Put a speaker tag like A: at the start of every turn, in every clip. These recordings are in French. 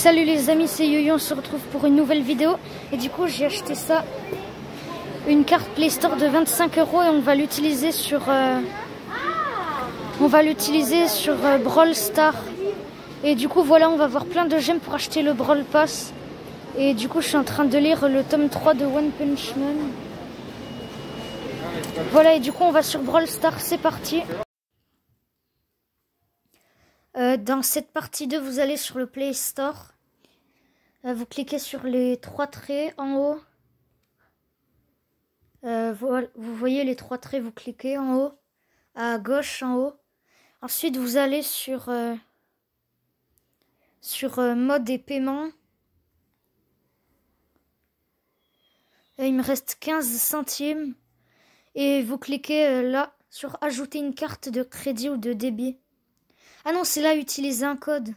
A: Salut les amis, c'est Yoyo, on se retrouve pour une nouvelle vidéo. Et du coup, j'ai acheté ça, une carte Play Store de 25 euros et on va l'utiliser sur, euh, on va l'utiliser sur euh, Brawl Star. Et du coup, voilà, on va avoir plein de gemmes pour acheter le Brawl Pass. Et du coup, je suis en train de lire le tome 3 de One Punch Man. Voilà, et du coup, on va sur Brawl Star, c'est parti. Euh, dans cette partie 2, vous allez sur le Play Store. Euh, vous cliquez sur les trois traits en haut. Euh, vous, voyez les trois traits, vous cliquez en haut. À gauche, en haut. Ensuite, vous allez sur, sur mode et paiement. il me reste 15 centimes. Et vous cliquez là sur ajouter une carte de crédit ou de débit. Ah non, c'est là, utiliser un code.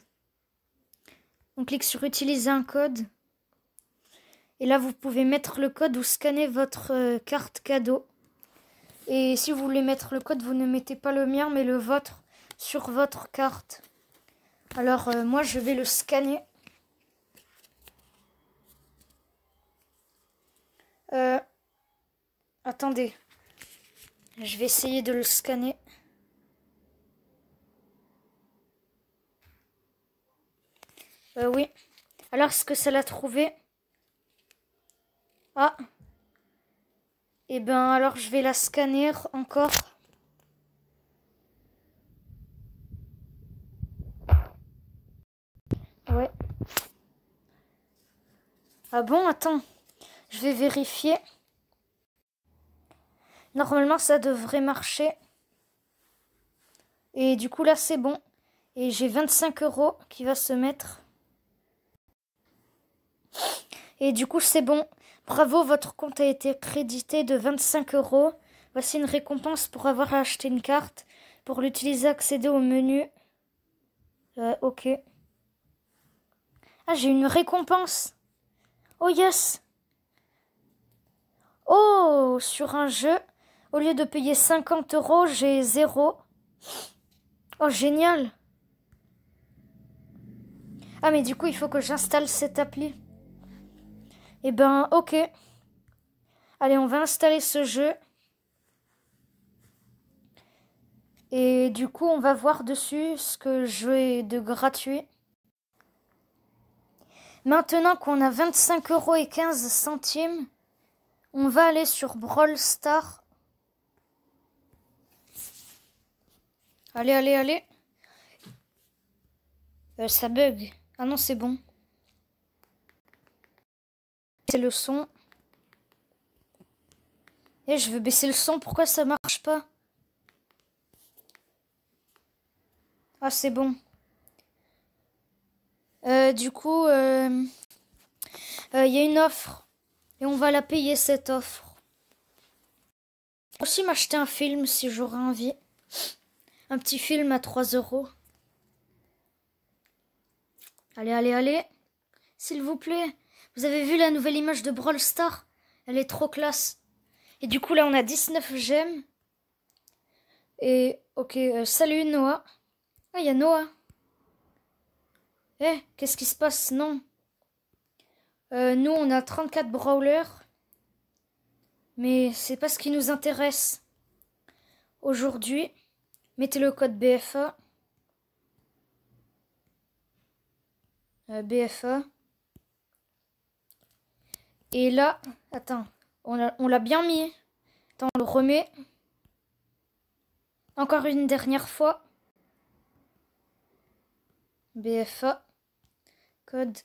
A: On clique sur utiliser un code. Et là, vous pouvez mettre le code ou scanner votre euh, carte cadeau. Et si vous voulez mettre le code, vous ne mettez pas le mien, mais le vôtre sur votre carte. Alors, euh, moi, je vais le scanner. Euh, attendez. Je vais essayer de le scanner. Euh, oui. Alors, est-ce que ça l'a trouvé Ah Eh ben, alors je vais la scanner encore. Ouais. Ah bon, attends. Je vais vérifier. Normalement, ça devrait marcher. Et du coup, là, c'est bon. Et j'ai 25 euros qui va se mettre. Et du coup, c'est bon. Bravo, votre compte a été crédité de 25 euros. Voici une récompense pour avoir acheté une carte. Pour l'utiliser, accéder au menu. Euh, ok. Ah, j'ai une récompense. Oh yes. Oh, sur un jeu, au lieu de payer 50 euros, j'ai 0. Oh, génial. Ah, mais du coup, il faut que j'installe cette appli. Eh ben, ok. Allez, on va installer ce jeu. Et du coup, on va voir dessus ce que je vais de gratuit. Maintenant qu'on a 25 euros et 15 centimes, on va aller sur Brawl Star. Allez, allez, allez. Euh, ça bug. Ah non, c'est bon le son. Et eh, je veux baisser le son, pourquoi ça marche pas Ah, c'est bon. Euh, du coup, il euh, euh, y a une offre. Et on va la payer, cette offre. aussi m'acheter un film si j'aurais envie. Un petit film à 3 euros. Allez, allez, allez. S'il vous plaît. Vous avez vu la nouvelle image de Brawl Star Elle est trop classe. Et du coup, là, on a 19 gemmes. Et, ok, euh, salut Noah. Ah, il y a Noah. Eh, qu'est-ce qui se passe Non. Euh, nous, on a 34 brawlers. Mais c'est pas ce qui nous intéresse. Aujourd'hui, mettez le code BFA. Euh, BFA. Et là, attends, on l'a bien mis. Attends, on le remet. Encore une dernière fois. BFA. Code.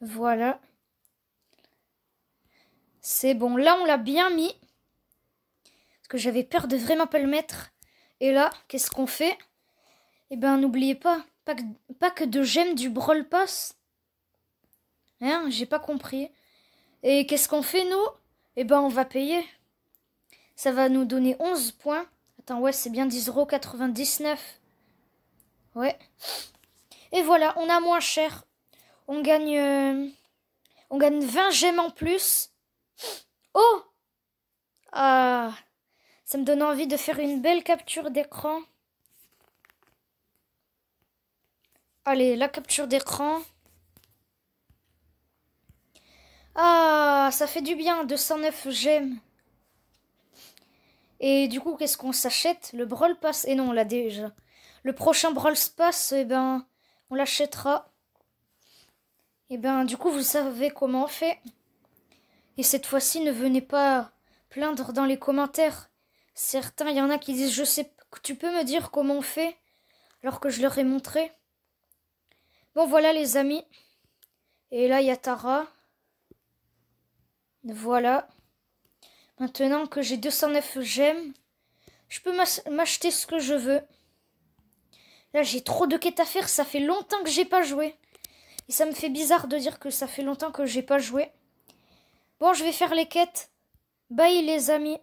A: Voilà. C'est bon, là on l'a bien mis. Parce que j'avais peur de vraiment pas le mettre. Et là, qu'est-ce qu'on fait Eh ben, n'oubliez pas, pas que de gemmes du Brawl Pass. Hein J'ai pas compris. Et qu'est-ce qu'on fait, nous Eh ben, on va payer. Ça va nous donner 11 points. Attends, ouais, c'est bien 10,99€. Ouais. Et voilà, on a moins cher. On gagne... Euh, on gagne 20 gemmes en plus. Oh Ah ça me donne envie de faire une belle capture d'écran. Allez, la capture d'écran. Ah, ça fait du bien, 209 j'aime. Et du coup, qu'est-ce qu'on s'achète Le Brawl Pass Et eh non, on l'a déjà. Le prochain Brawl Pass, eh ben, on l'achètera. Et eh ben, du coup, vous savez comment on fait. Et cette fois-ci, ne venez pas plaindre dans les commentaires. Certains, il y en a qui disent Je sais, tu peux me dire comment on fait Alors que je leur ai montré. Bon, voilà, les amis. Et là, il y a Tara. Voilà. Maintenant que j'ai 209 gemmes, je peux m'acheter ce que je veux. Là, j'ai trop de quêtes à faire. Ça fait longtemps que j'ai pas joué. Et ça me fait bizarre de dire que ça fait longtemps que j'ai pas joué. Bon, je vais faire les quêtes. Bye les amis.